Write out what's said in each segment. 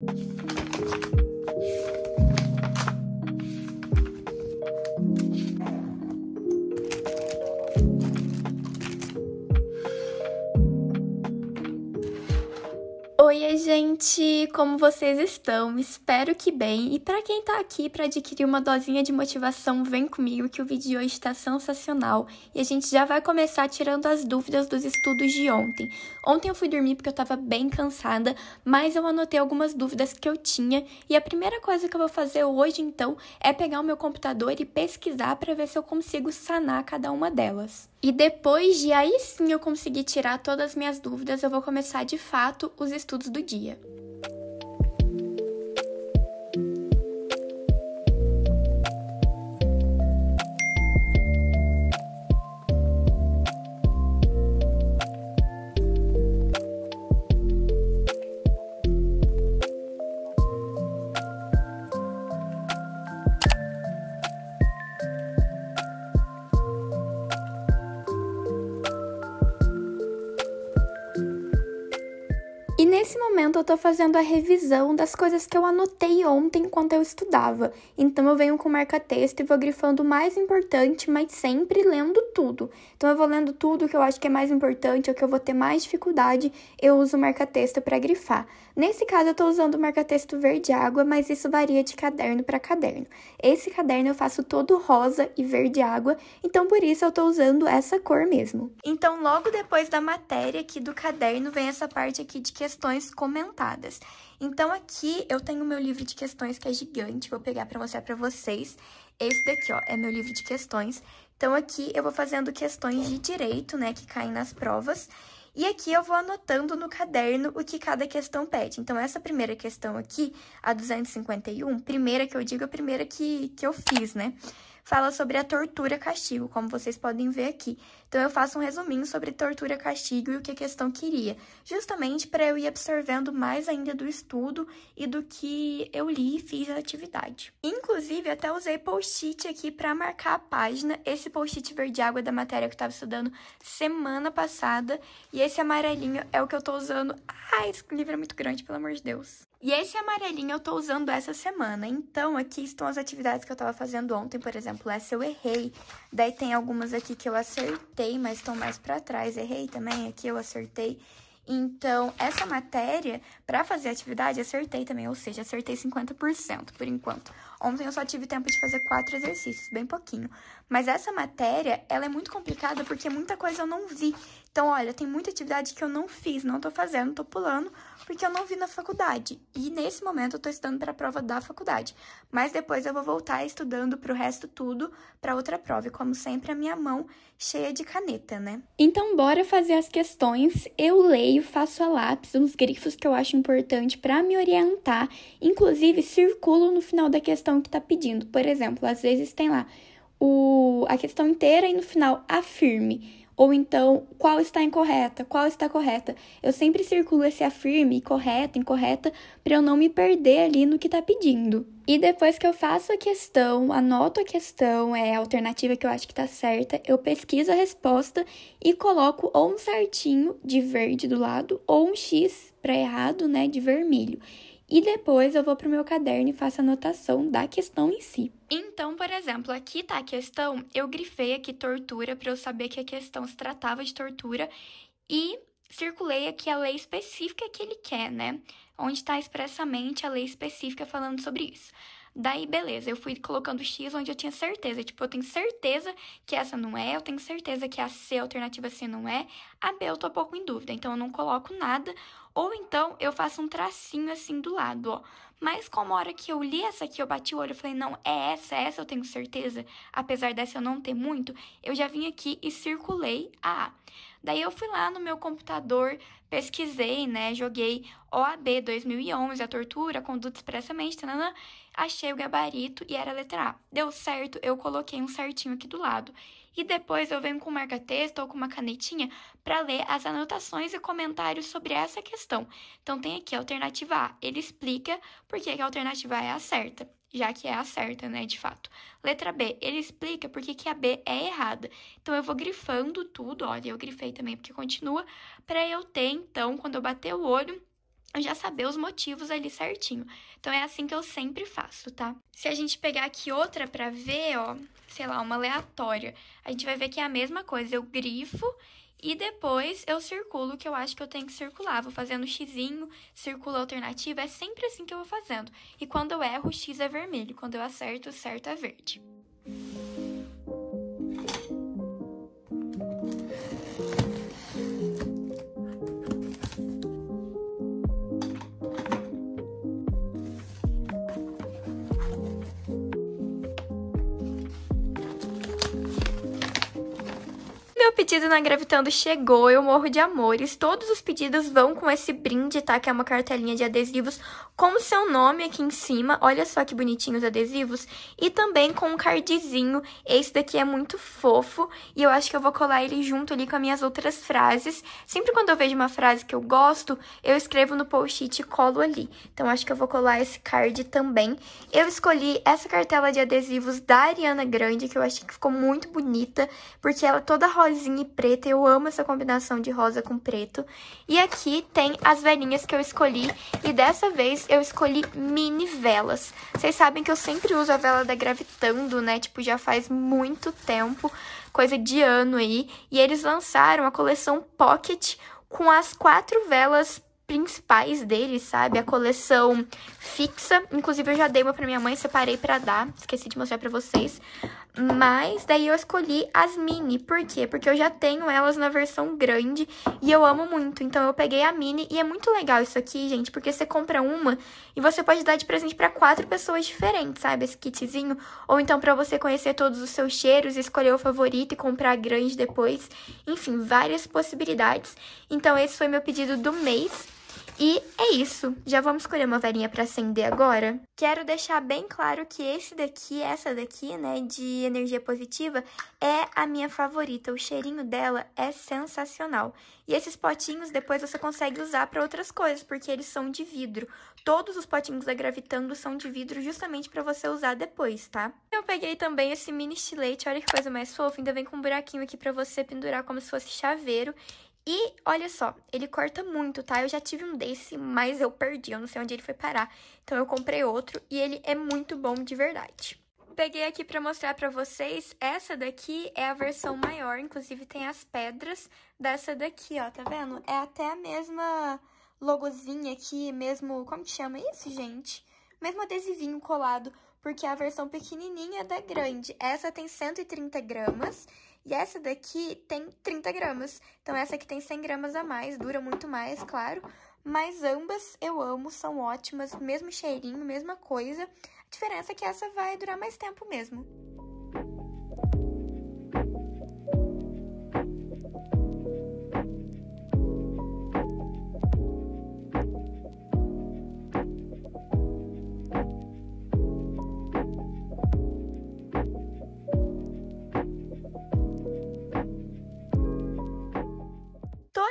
Thank you gente! Como vocês estão? Espero que bem. E para quem tá aqui para adquirir uma dosinha de motivação, vem comigo que o vídeo de hoje está sensacional e a gente já vai começar tirando as dúvidas dos estudos de ontem. Ontem eu fui dormir porque eu tava bem cansada, mas eu anotei algumas dúvidas que eu tinha e a primeira coisa que eu vou fazer hoje então é pegar o meu computador e pesquisar para ver se eu consigo sanar cada uma delas. E depois de aí sim eu conseguir tirar todas as minhas dúvidas, eu vou começar de fato os estudos do dia. momento eu tô fazendo a revisão das coisas que eu anotei ontem enquanto eu estudava. Então eu venho com marca-texto e vou grifando o mais importante, mas sempre lendo tudo. Então eu vou lendo tudo que eu acho que é mais importante ou que eu vou ter mais dificuldade, eu uso marca-texto para grifar. Nesse caso eu tô usando marca-texto verde água, mas isso varia de caderno para caderno. Esse caderno eu faço todo rosa e verde água, então por isso eu tô usando essa cor mesmo. Então logo depois da matéria aqui do caderno vem essa parte aqui de questões como fundamentadas. Então aqui eu tenho meu livro de questões que é gigante, vou pegar para mostrar para vocês. Esse daqui, ó, é meu livro de questões. Então aqui eu vou fazendo questões de direito, né, que caem nas provas. E aqui eu vou anotando no caderno o que cada questão pede. Então, essa primeira questão aqui, a 251, primeira que eu digo, é a primeira que, que eu fiz, né? fala sobre a tortura castigo, como vocês podem ver aqui. Então eu faço um resuminho sobre tortura castigo e o que a questão queria, justamente para eu ir absorvendo mais ainda do estudo e do que eu li e fiz na atividade. Inclusive, até usei post-it aqui para marcar a página, esse post-it verde água é da matéria que eu estava estudando semana passada, e esse amarelinho é o que eu estou usando. Ai, esse livro é muito grande, pelo amor de Deus. E esse amarelinho eu tô usando essa semana, então aqui estão as atividades que eu tava fazendo ontem, por exemplo, essa eu errei, daí tem algumas aqui que eu acertei, mas estão mais pra trás, errei também, aqui eu acertei, então essa matéria, pra fazer atividade, acertei também, ou seja, acertei 50% por enquanto. Ontem eu só tive tempo de fazer quatro exercícios, bem pouquinho, mas essa matéria, ela é muito complicada porque muita coisa eu não vi, então, olha, tem muita atividade que eu não fiz, não tô fazendo, tô pulando, porque eu não vi na faculdade. E nesse momento eu tô estudando para a prova da faculdade. Mas depois eu vou voltar estudando pro resto tudo, para outra prova. E como sempre, a minha mão cheia de caneta, né? Então, bora fazer as questões. Eu leio, faço a lápis, uns grifos que eu acho importante para me orientar. Inclusive, circulo no final da questão que tá pedindo. Por exemplo, às vezes tem lá o, a questão inteira e no final afirme. Ou então, qual está incorreta, qual está correta. Eu sempre circulo esse afirme, correta, incorreta, para eu não me perder ali no que está pedindo. E depois que eu faço a questão, anoto a questão, é a alternativa que eu acho que está certa, eu pesquiso a resposta e coloco ou um certinho de verde do lado ou um X para errado, né, de vermelho. E depois eu vou para o meu caderno e faço a anotação da questão em si. Então, por exemplo, aqui tá a questão, eu grifei aqui tortura para eu saber que a questão se tratava de tortura e circulei aqui a lei específica que ele quer, né? Onde está expressamente a lei específica falando sobre isso. Daí, beleza, eu fui colocando X onde eu tinha certeza. Tipo, eu tenho certeza que essa não é, eu tenho certeza que a C, a alternativa C, não é. A B eu tô um pouco em dúvida, então eu não coloco nada. Ou então eu faço um tracinho assim do lado, ó. Mas como a hora que eu li essa aqui, eu bati o olho e falei, não, é essa, é essa eu tenho certeza. Apesar dessa eu não ter muito, eu já vim aqui e circulei a A. Daí eu fui lá no meu computador, pesquisei, né? Joguei OAB 2011, a tortura, conduta expressamente, tanana, achei o gabarito e era letra A. Deu certo, eu coloquei um certinho aqui do lado. E depois eu venho com marca-texto ou com uma canetinha para ler as anotações e comentários sobre essa questão. Então tem aqui a alternativa A, ele explica por que a alternativa A é a certa já que é a certa, né, de fato. Letra B, ele explica por que, que a B é errada. Então, eu vou grifando tudo, olha, eu grifei também porque continua, para eu ter, então, quando eu bater o olho, eu já saber os motivos ali certinho. Então, é assim que eu sempre faço, tá? Se a gente pegar aqui outra para ver, ó, sei lá, uma aleatória, a gente vai ver que é a mesma coisa. Eu grifo e depois eu circulo o que eu acho que eu tenho que circular. Vou fazendo x, circulo alternativa, é sempre assim que eu vou fazendo. E quando eu erro, o x é vermelho. Quando eu acerto, o certo é verde. pedido na Gravitando chegou, eu morro de amores. Todos os pedidos vão com esse brinde, tá? Que é uma cartelinha de adesivos com seu nome aqui em cima. Olha só que bonitinhos adesivos. E também com um cardzinho. Esse daqui é muito fofo e eu acho que eu vou colar ele junto ali com as minhas outras frases. Sempre quando eu vejo uma frase que eu gosto, eu escrevo no post-it e colo ali. Então acho que eu vou colar esse card também. Eu escolhi essa cartela de adesivos da Ariana Grande, que eu achei que ficou muito bonita, porque ela é toda rosinha e preta. Eu amo essa combinação de rosa com preto. E aqui tem as velhinhas que eu escolhi. E dessa vez eu escolhi mini velas. Vocês sabem que eu sempre uso a vela da Gravitando, né? Tipo, já faz muito tempo. Coisa de ano aí. E eles lançaram a coleção Pocket com as quatro velas principais deles, sabe? A coleção fixa. Inclusive, eu já dei uma pra minha mãe, separei pra dar. Esqueci de mostrar pra vocês. Mas daí eu escolhi as mini, por quê? Porque eu já tenho elas na versão grande e eu amo muito. Então eu peguei a mini e é muito legal isso aqui, gente, porque você compra uma e você pode dar de presente para quatro pessoas diferentes, sabe? Esse kitzinho. Ou então para você conhecer todos os seus cheiros, escolher o favorito e comprar a grande depois. Enfim, várias possibilidades. Então esse foi meu pedido do mês. E é isso. Já vamos escolher uma varinha para acender agora? Quero deixar bem claro que esse daqui, essa daqui, né, de energia positiva, é a minha favorita. O cheirinho dela é sensacional. E esses potinhos depois você consegue usar para outras coisas, porque eles são de vidro. Todos os potinhos da Gravitando são de vidro justamente para você usar depois, tá? Eu peguei também esse mini estilete, olha que coisa mais fofa, ainda vem com um buraquinho aqui para você pendurar como se fosse chaveiro. E olha só, ele corta muito, tá? Eu já tive um desse, mas eu perdi, eu não sei onde ele foi parar. Então eu comprei outro e ele é muito bom de verdade. Peguei aqui pra mostrar pra vocês, essa daqui é a versão maior, inclusive tem as pedras dessa daqui, ó, tá vendo? É até a mesma logozinha aqui, mesmo... como que chama isso, gente? Mesmo adesivinho colado, porque é a versão pequenininha da grande. Essa tem 130 gramas e essa daqui tem 30 gramas. Então, essa aqui tem 100 gramas a mais, dura muito mais, claro. Mas ambas eu amo, são ótimas, mesmo cheirinho, mesma coisa. A diferença é que essa vai durar mais tempo mesmo.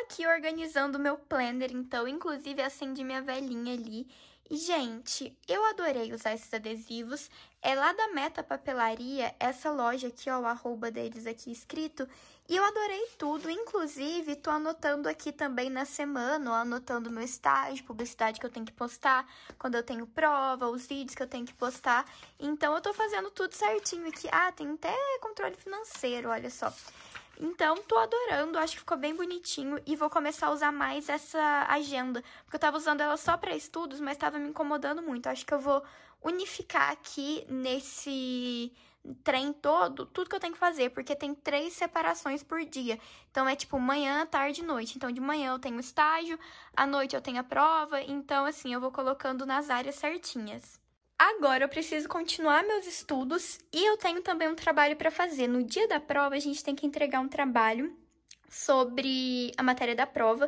aqui organizando meu planner, então, inclusive acendi minha velhinha ali. E, gente, eu adorei usar esses adesivos. É lá da Meta Papelaria, essa loja aqui, ó, o arroba deles aqui escrito. E eu adorei tudo, inclusive, tô anotando aqui também na semana, ó, anotando meu estágio, publicidade que eu tenho que postar, quando eu tenho prova, os vídeos que eu tenho que postar. Então, eu tô fazendo tudo certinho aqui. Ah, tem até controle financeiro, olha só. Então, tô adorando, acho que ficou bem bonitinho e vou começar a usar mais essa agenda, porque eu tava usando ela só para estudos, mas tava me incomodando muito. Acho que eu vou unificar aqui nesse trem todo, tudo que eu tenho que fazer, porque tem três separações por dia. Então é tipo manhã, tarde e noite. Então de manhã eu tenho estágio, à noite eu tenho a prova, então assim, eu vou colocando nas áreas certinhas. Agora eu preciso continuar meus estudos e eu tenho também um trabalho para fazer. No dia da prova, a gente tem que entregar um trabalho sobre a matéria da prova.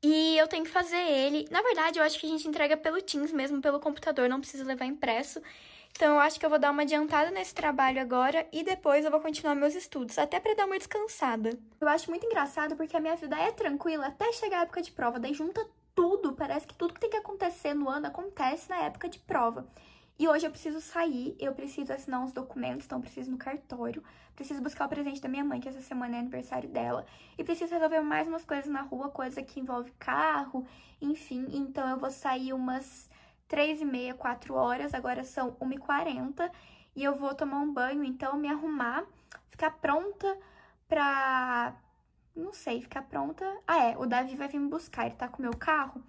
E eu tenho que fazer ele. Na verdade, eu acho que a gente entrega pelo Teams mesmo, pelo computador, não precisa levar impresso. Então, eu acho que eu vou dar uma adiantada nesse trabalho agora e depois eu vou continuar meus estudos, até para dar uma descansada. Eu acho muito engraçado porque a minha vida é tranquila até chegar a época de prova, daí junta tudo, parece que tudo que tem que acontecer no ano acontece na época de prova. E hoje eu preciso sair, eu preciso assinar uns documentos, então preciso ir no cartório, preciso buscar o presente da minha mãe, que essa semana é aniversário dela, e preciso resolver mais umas coisas na rua, coisa que envolve carro, enfim. Então eu vou sair umas três e meia, quatro horas, agora são 1h40, e eu vou tomar um banho, então me arrumar, ficar pronta pra não sei, ficar pronta. Ah, é, o Davi vai vir me buscar, ele tá com o meu carro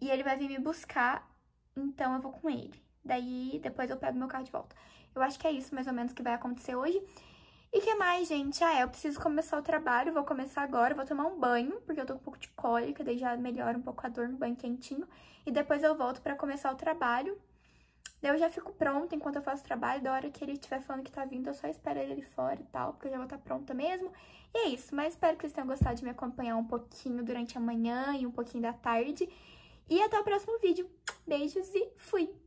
e ele vai vir me buscar, então eu vou com ele. Daí depois eu pego meu carro de volta. Eu acho que é isso mais ou menos que vai acontecer hoje. E que mais, gente? Ah, é, eu preciso começar o trabalho, vou começar agora, vou tomar um banho, porque eu tô com um pouco de cólica, daí já melhora um pouco a dor no banho quentinho. E depois eu volto pra começar o trabalho. Daí eu já fico pronta enquanto eu faço o trabalho, da hora que ele estiver falando que tá vindo, eu só espero ele fora e tal, porque eu já vou estar tá pronta mesmo. E é isso, mas espero que vocês tenham gostado de me acompanhar um pouquinho durante a manhã e um pouquinho da tarde. E até o próximo vídeo. Beijos e fui!